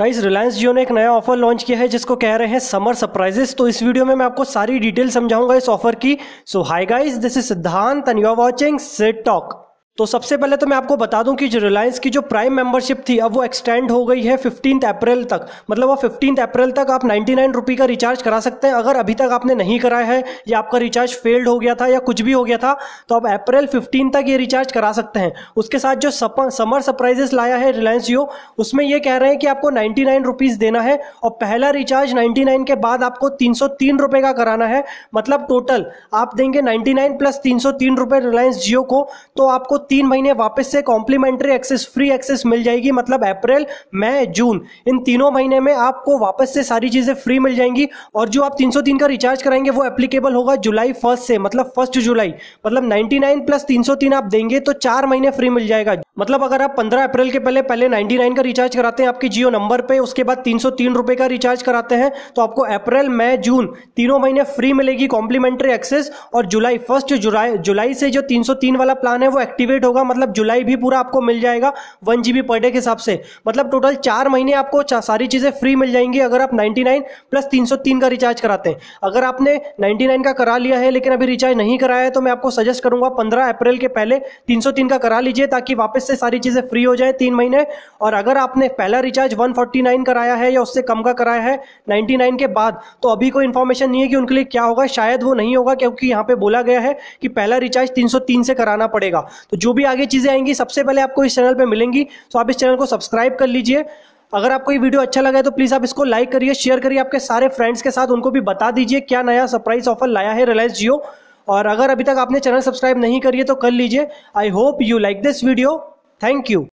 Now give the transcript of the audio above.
guys Reliance जियो ने एक नया ऑफर लॉन्च किया है जिसको कह रहे हैं समर सरप्राइजेस तो इस वीडियो में मैं आपको सारी डिटेल समझाऊंगा इस ऑफर की so hi guys this is Siddhant and you are watching Sid Talk तो सबसे पहले तो मैं आपको बता दूं कि जो रिलायंस की जो प्राइम मेंबरशिप थी अब वो एक्सटेंड हो गई है फिफ्टींथ अप्रैल तक मतलब वो फिफ्टींथ अप्रैल तक आप नाइन्टी नाइन रुपी का रिचार्ज करा सकते हैं अगर अभी तक आपने नहीं कराया है या आपका रिचार्ज फेल्ड हो गया था या कुछ भी हो गया था तो आप अप्रैल फिफ्टीन तक ये रिचार्ज करा सकते हैं उसके साथ जो समर सरप्राइजेस लाया है रिलायंस जियो उसमें ये कह रहे हैं कि आपको नाइन्टी नाइन रुपीज़ देना है और पहला रिचार्ज नाइन्टी नाइन के बाद आपको तीन सौ तीन का कराना है मतलब टोटल आप देंगे नाइन्टी नाइन प्लस तीन सौ तीन रुपये रिलायंस जियो को तो आपको तीन महीने वापस से कॉम्प्लीमेंट्री एक्सेस फ्री एक्सेस मिल जाएगी मतलब अप्रैल मई जून इन तीनों महीने में आपको वापस से सारी चीज़ें फ्री मिल जाएंगी और जो आप 303 का रिचार्ज कराएंगे वो एप्लीकेबल होगा जुलाई फर्स्ट से मतलब फर्स्ट जुलाई मतलब 99 प्लस 303 आप देंगे तो चार महीने फ्री मिल जाएगा मतलब अगर आप 15 अप्रैल के पहले पहले 99 का रिचार्ज कराते हैं आपके जियो नंबर पे उसके बाद तीन सौ का रिचार्ज कराते हैं तो आपको अप्रैल मई जून तीनों महीने फ्री मिलेगी कॉम्प्लीमेंट्री एक्सेस और जुलाई फर्स्ट जुलाई जुलाई से जो तीन वाला प्लान है वो एक्टिव एक्टिवेट होगा मतलब जुलाई भी पूरा आपको मिल जाएगा वन जी पर डे के हिसाब से मतलब टोटल चार महीने आपको सारी चीज़ें फ्री मिल जाएंगी अगर आप 99 प्लस 303 का रिचार्ज कराते हैं अगर आपने 99 का करा लिया है लेकिन अभी रिचार्ज नहीं कराया है तो मैं आपको सजेस्ट करूंगा 15 अप्रैल के पहले 303 का करा लीजिए ताकि वापस से सारी चीज़ें फ्री हो जाए तीन महीने और अगर आपने पहला रिचार्ज 149 कराया है या उससे कम का कराया है 99 के बाद तो अभी कोई इन्फॉर्मेशन नहीं है कि उनके लिए क्या होगा शायद वो नहीं होगा क्योंकि यहाँ पर बोला गया है कि पहला रिचार्ज तीन से कराना पड़ेगा तो जो भी आगे चीज़ें आएंगी सबसे पहले आपको इस चैनल पर मिलेंगी तो आप इस चैनल को सब्सक्राइब कर लीजिए अगर आपको ये वीडियो अच्छा लगा है तो प्लीज़ आप इसको लाइक करिए शेयर करिए आपके सारे फ्रेंड्स के साथ उनको भी बता दीजिए क्या नया सरप्राइज ऑफर लाया है रिलायंस जियो और अगर अभी तक आपने चैनल सब्सक्राइब नहीं करिए तो कर लीजिए I hope you like this video thank you